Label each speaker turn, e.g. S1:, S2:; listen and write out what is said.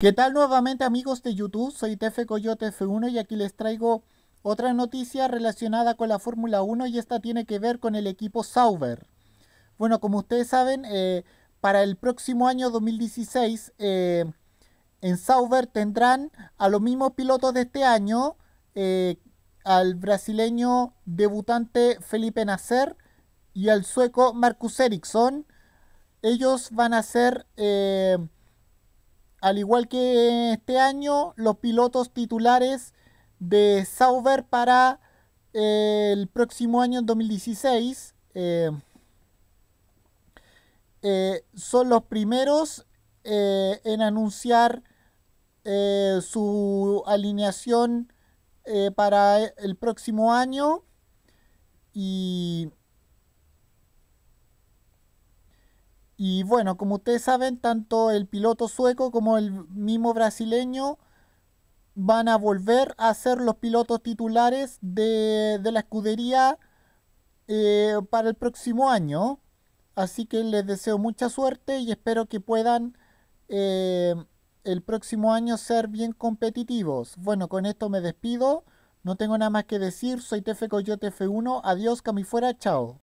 S1: ¿Qué tal nuevamente amigos de YouTube? Soy Tefe Coyote F1 y aquí les traigo otra noticia relacionada con la Fórmula 1 y esta tiene que ver con el equipo Sauber. Bueno, como ustedes saben, eh, para el próximo año 2016 eh, en Sauber tendrán a los mismos pilotos de este año, eh, al brasileño debutante Felipe Nasser y al sueco Marcus Ericsson. Ellos van a ser al igual que este año, los pilotos titulares de Sauber para eh, el próximo año 2016 eh, eh, son los primeros en anunciar su alineación para el próximo año y Y bueno, como ustedes saben, tanto el piloto sueco como el mismo brasileño van a volver a ser los pilotos titulares de, la escudería eh, para el próximo año. Así que les deseo mucha suerte y espero que puedan eh, el próximo año ser bien competitivos. Bueno, con esto me despido. No tengo nada más que decir. Soy Tefe Coyote F1. Adiós, fuera Chao.